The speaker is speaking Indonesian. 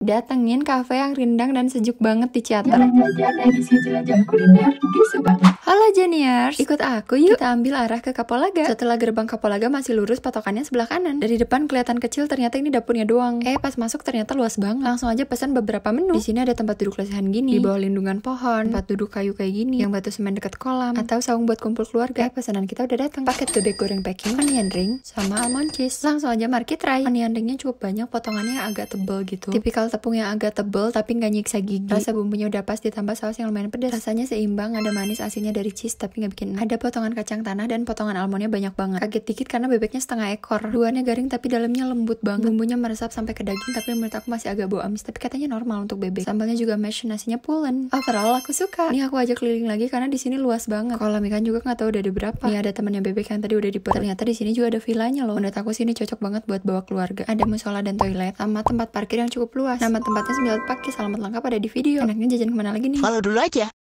Datengin kafe yang rindang dan sejuk banget di Ciater. Halo Juniors, ikut aku yuk. Kita ambil arah ke Kapolaga. Setelah gerbang Kapolaga masih lurus patokannya sebelah kanan. Dari depan kelihatan kecil ternyata ini dapurnya doang. Eh pas masuk ternyata luas banget. Langsung aja pesan beberapa menu. Di sini ada tempat duduk lesehan gini, di bawah lindungan pohon, tempat duduk kayu kayak gini, yang batu semen dekat kolam, atau saung buat kumpul keluarga. Eh pesanan kita udah datang. Paket bebek goreng packing, onion ring, sama almond cheese. Langsung aja market try. Onion ringnya cukup banyak, potongannya agak tebel gitu. Tipikal tepung yang agak tebel tapi nggak nyiksa gigi. Rasa bumbunya udah pas ditambah saus yang lumayan pedas. Rasanya seimbang, ada manis asinnya dari cheese tapi nggak bikin. Ada potongan kacang tanah dan potongan almondnya banyak banget. Kaget dikit karena bebeknya setengah ekor. Luarnya garing tapi dalamnya lembut banget. Bumbunya meresap sampai ke daging tapi menurut aku masih agak bau amis tapi katanya normal untuk bebek. Sambalnya juga mesh, nasinya pulen. Overall aku suka. Ini aku ajak keliling lagi karena di sini luas banget. Kolam ikan juga nggak tahu udah ada berapa. Ini ada yang bebek yang tadi udah dipotong Ternyata di sini juga ada villanya loh. Menurut aku sini cocok banget buat bawa keluarga. Ada musola dan toilet sama tempat parkir yang cukup luas. Nama tempatnya sembilan Paki, salamat lengkap ada di video. Enaknya jajan kemana lagi nih? Kalau dulu aja.